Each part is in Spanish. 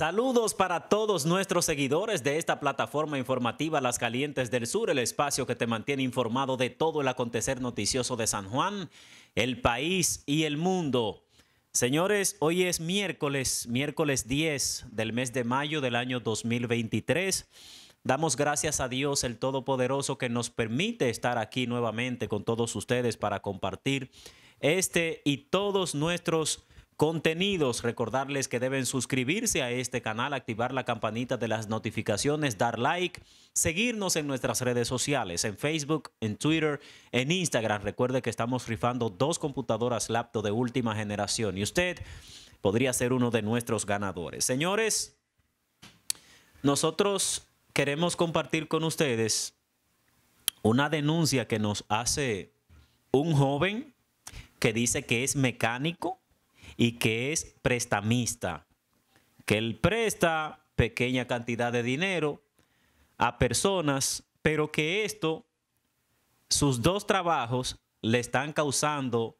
Saludos para todos nuestros seguidores de esta plataforma informativa Las Calientes del Sur, el espacio que te mantiene informado de todo el acontecer noticioso de San Juan, el país y el mundo. Señores, hoy es miércoles, miércoles 10 del mes de mayo del año 2023. Damos gracias a Dios el Todopoderoso que nos permite estar aquí nuevamente con todos ustedes para compartir este y todos nuestros contenidos. Recordarles que deben suscribirse a este canal, activar la campanita de las notificaciones, dar like, seguirnos en nuestras redes sociales, en Facebook, en Twitter, en Instagram. Recuerde que estamos rifando dos computadoras laptop de última generación y usted podría ser uno de nuestros ganadores. Señores, nosotros queremos compartir con ustedes una denuncia que nos hace un joven que dice que es mecánico y que es prestamista, que él presta pequeña cantidad de dinero a personas, pero que esto, sus dos trabajos, le están causando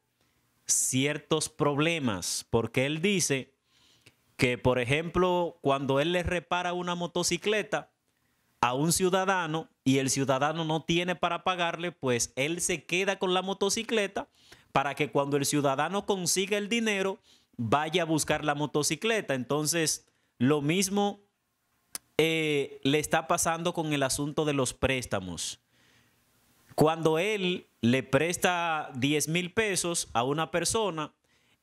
ciertos problemas, porque él dice que, por ejemplo, cuando él le repara una motocicleta a un ciudadano y el ciudadano no tiene para pagarle, pues él se queda con la motocicleta para que cuando el ciudadano consiga el dinero, vaya a buscar la motocicleta. Entonces, lo mismo eh, le está pasando con el asunto de los préstamos. Cuando él le presta 10 mil pesos a una persona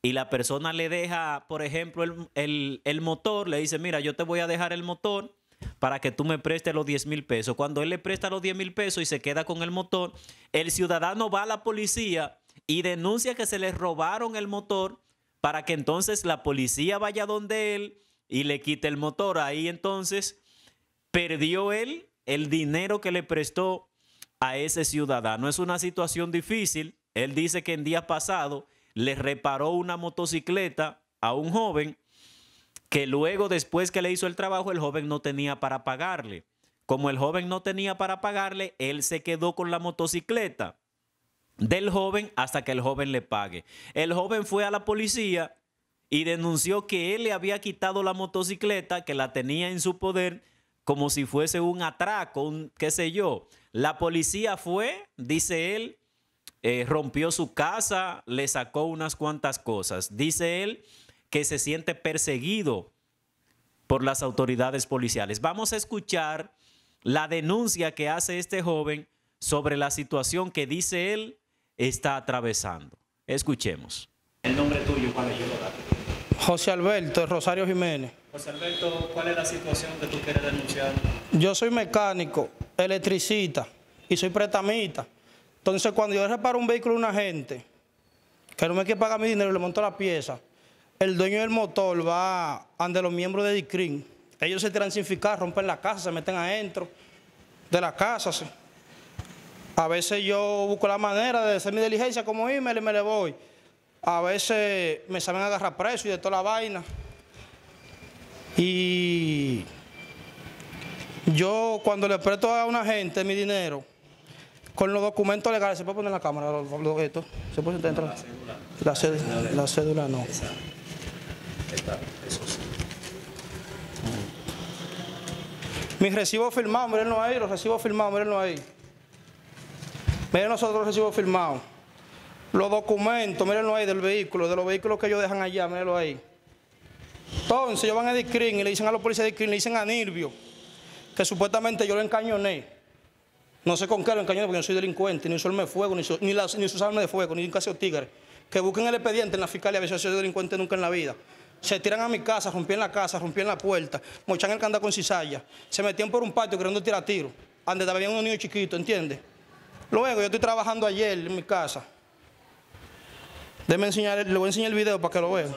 y la persona le deja, por ejemplo, el, el motor, le dice, mira, yo te voy a dejar el motor para que tú me prestes los 10 mil pesos. Cuando él le presta los 10 mil pesos y se queda con el motor, el ciudadano va a la policía y denuncia que se le robaron el motor para que entonces la policía vaya donde él y le quite el motor. Ahí entonces perdió él el dinero que le prestó a ese ciudadano. Es una situación difícil. Él dice que en día pasado le reparó una motocicleta a un joven que luego después que le hizo el trabajo el joven no tenía para pagarle. Como el joven no tenía para pagarle, él se quedó con la motocicleta del joven hasta que el joven le pague. El joven fue a la policía y denunció que él le había quitado la motocicleta que la tenía en su poder como si fuese un atraco, un qué sé yo. La policía fue, dice él, eh, rompió su casa, le sacó unas cuantas cosas. Dice él que se siente perseguido por las autoridades policiales. Vamos a escuchar la denuncia que hace este joven sobre la situación que dice él está atravesando. Escuchemos. El nombre tuyo, ¿cuál es? José Alberto Rosario Jiménez. José Alberto, ¿cuál es la situación que tú quieres denunciar? Yo soy mecánico, electricista y soy pretamita. Entonces, cuando yo reparo un vehículo a una gente que no me quiere pagar mi dinero y le monto la pieza, el dueño del motor va ante los miembros de DICRIN. Ellos se tiran sin rompen la casa, se meten adentro de la casa. A veces yo busco la manera de hacer mi diligencia como email y me le voy. A veces me saben agarrar preso y de toda la vaina. Y yo cuando le presto a una gente mi dinero, con los documentos legales, se puede poner en la cámara los, se puede entrar. la cédula. La, cédula, no. Mis eso sí. Mi recibo firmado, ahí, los recibos firmados, mirenlo ahí. Miren nosotros recibimos firmados. Los documentos, miren mírenlo ahí del vehículo, de los vehículos que ellos dejan allá, mírenlo ahí. Entonces ellos van a discrim y le dicen a los policías de discrim, le dicen a Nirvio, que supuestamente yo lo encañoné. No sé con qué lo encañoné porque yo soy delincuente, ni uso arma de fuego, ni, su, ni, de fuego, ni un caso tigre. Que busquen el expediente en la fiscalía, a veces soy delincuente nunca en la vida. Se tiran a mi casa, rompían la casa, rompían la puerta, mochan el candado con cizalla. Se metían por un patio queriendo tirar tiro, antes había un niño chiquito, ¿entiendes? Luego yo estoy trabajando ayer en mi casa. Déjeme enseñar, le voy a enseñar el video para que lo vean.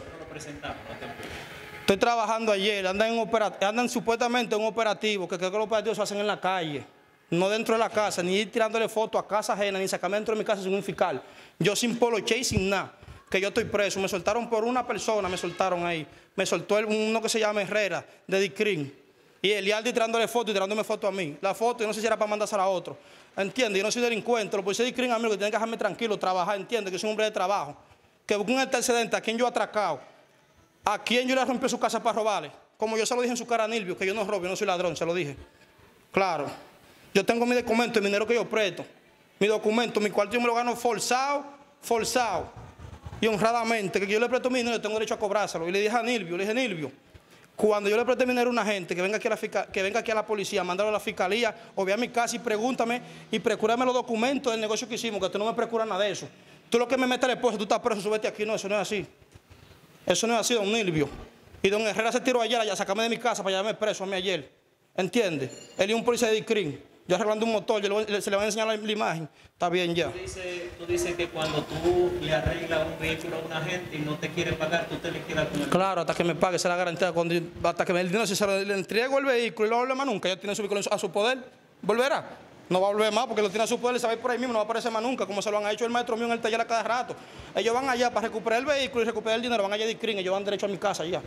Estoy trabajando ayer, andan, en andan supuestamente en un operativo, que creo que los operativos se hacen en la calle, no dentro de la casa, ni tirándole fotos a casa ajena, ni sacándome dentro de mi casa sin un fiscal. Yo sin polo, y sin nada, que yo estoy preso. Me soltaron por una persona, me soltaron ahí. Me soltó uno que se llama Herrera, de Dicrin. Y Elialdi tirándole fotos y tirándome fotos a mí. La foto, yo no sé si era para mandársela a otro. Entiende, Yo no soy delincuente. Los policías dicen a mí que tienen que dejarme tranquilo, trabajar, Entiende Que soy un hombre de trabajo. Que busque un antecedente a quién yo he atracado. A quien yo le rompí su casa para robarle. Como yo se lo dije en su cara a Nilvio, que yo no robo, yo no soy ladrón, se lo dije. Claro. Yo tengo mi documento, el dinero que yo preto. Mi documento, mi cuarto yo me lo gano forzado, forzado. Y honradamente, que yo le presto mi dinero, yo tengo derecho a cobrárselo. Y le dije a Nilvio, le dije, Nilvio, cuando yo le preste dinero a una gente que venga aquí a la, que venga aquí a la policía, mandarlo a la fiscalía, o ve a mi casa y pregúntame y precúrame los documentos del negocio que hicimos, que tú no me procuras nada de eso. Tú lo que me metes al esposo, tú estás preso, súbete aquí. No, eso no es así. Eso no es así, don Nilvio. Y don Herrera se tiró ayer, allá, sacame de mi casa para llevarme preso a mí ayer. ¿Entiendes? Él y un policía de discrim yo arreglando un motor, se le van a enseñar la, imagen, está bien ya. Tú dices, que cuando tú le arreglas un vehículo a una gente y no te quiere pagar, tú te le quieras con Claro, hasta que me pague, se la garantía. hasta que me, el dinero, si se le entrego el vehículo y lo hablo más nunca, ya tiene su vehículo a su poder, volverá. No va a volver más porque lo tiene a su poder, ir por ahí mismo, no va a aparecer más nunca, como se lo han hecho el maestro mío en el taller a cada rato. Ellos van allá para recuperar el vehículo y recuperar el dinero, van allá de screen, ellos van derecho a mi casa allá.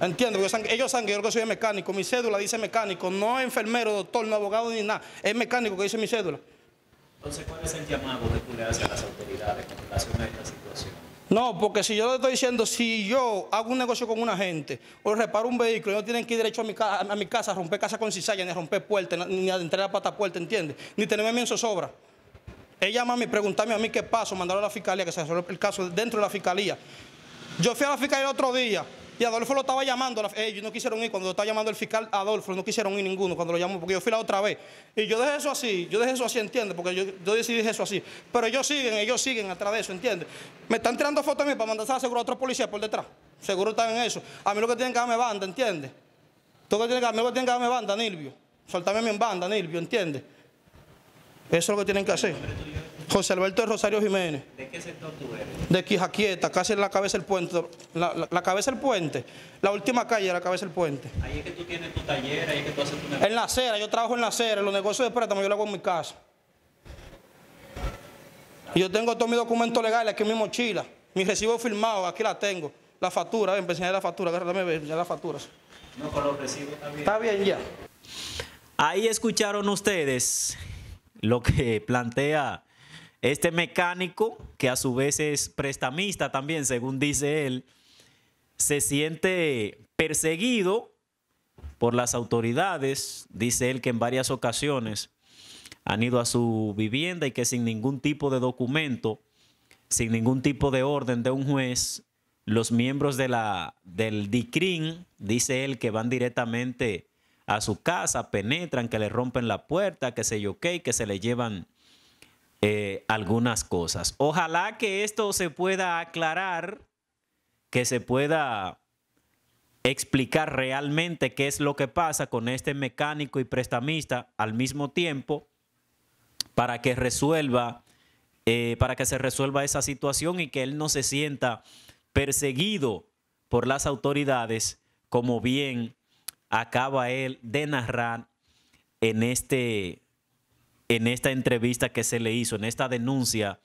Entiendo, ellos saben que yo que soy mecánico, mi cédula dice mecánico, no enfermero, doctor, no abogado ni nada, es mecánico que dice mi cédula. Entonces, ¿cuál es el llamado que tú le a las autoridades en relación a esta situación? No, porque si yo le estoy diciendo, si yo hago un negocio con una gente o reparo un vehículo, no tienen que ir derecho a mi, a mi casa, a romper casa con cizalla, ni a romper puertas, ni a entrar a pata puerta, ¿entiendes? Ni tenerme sobra en zozobra. Ella mami preguntarme a mí qué pasó, mandarlo a la fiscalía, que se resuelva el caso dentro de la fiscalía. Yo fui a la fiscalía el otro día, y Adolfo lo estaba llamando, ellos no quisieron ir, cuando lo estaba llamando el fiscal Adolfo, no quisieron ir ninguno cuando lo llamó, porque yo fui la otra vez. Y yo dejé eso así, yo dejé eso así, ¿entiendes? Porque yo, yo decidí eso así. Pero ellos siguen, ellos siguen atrás de eso, ¿entiendes? Me están tirando fotos a mí para mandar a seguro a otros policías por detrás. Seguro están en eso. A mí lo que tienen que darme banda, ¿entiendes? a mí lo que tienen que darme banda, Nilvio. Soltame mi banda, Nilvio, ¿entiendes? Eso es lo que tienen que hacer. José Alberto Rosario Jiménez. ¿De qué sector tú eres? De Quijaquieta, casi en la cabeza del puente. La, cabeza del puente. La última calle, la cabeza del puente. Ahí es que tú tienes tu taller, ahí es que tú haces tu negocio. En la acera, yo trabajo en la acera, los negocios de préstamo yo lo hago en mi casa. Yo tengo todos mis documentos legales aquí en mi mochila. Mi recibo firmado, aquí la tengo. La factura, ven, enseñaré la factura, agárrame, ya las facturas. No, con los recibos está bien. Está bien ya. Ahí escucharon ustedes lo que plantea este mecánico, que a su vez es prestamista también, según dice él, se siente perseguido por las autoridades, dice él que en varias ocasiones han ido a su vivienda y que sin ningún tipo de documento, sin ningún tipo de orden de un juez, los miembros de la, del DICRIN, dice él, que van directamente a su casa, penetran, que le rompen la puerta, que se yo y que se le llevan eh, algunas cosas. Ojalá que esto se pueda aclarar, que se pueda explicar realmente qué es lo que pasa con este mecánico y prestamista al mismo tiempo para que resuelva, eh, para que se resuelva esa situación y que él no se sienta perseguido por las autoridades, como bien acaba él de narrar en este en esta entrevista que se le hizo, en esta denuncia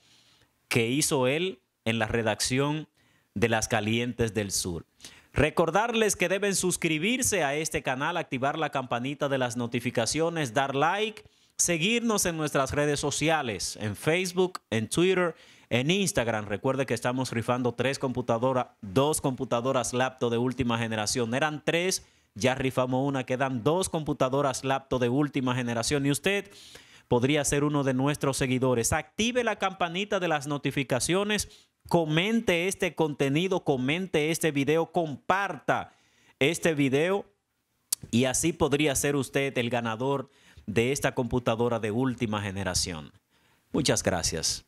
que hizo él en la redacción de Las Calientes del Sur. Recordarles que deben suscribirse a este canal, activar la campanita de las notificaciones, dar like, seguirnos en nuestras redes sociales, en Facebook, en Twitter, en Instagram. Recuerde que estamos rifando tres computadoras, dos computadoras laptop de última generación. Eran tres, ya rifamos una, quedan dos computadoras laptop de última generación. Y usted podría ser uno de nuestros seguidores. Active la campanita de las notificaciones, comente este contenido, comente este video, comparta este video y así podría ser usted el ganador de esta computadora de última generación. Muchas gracias.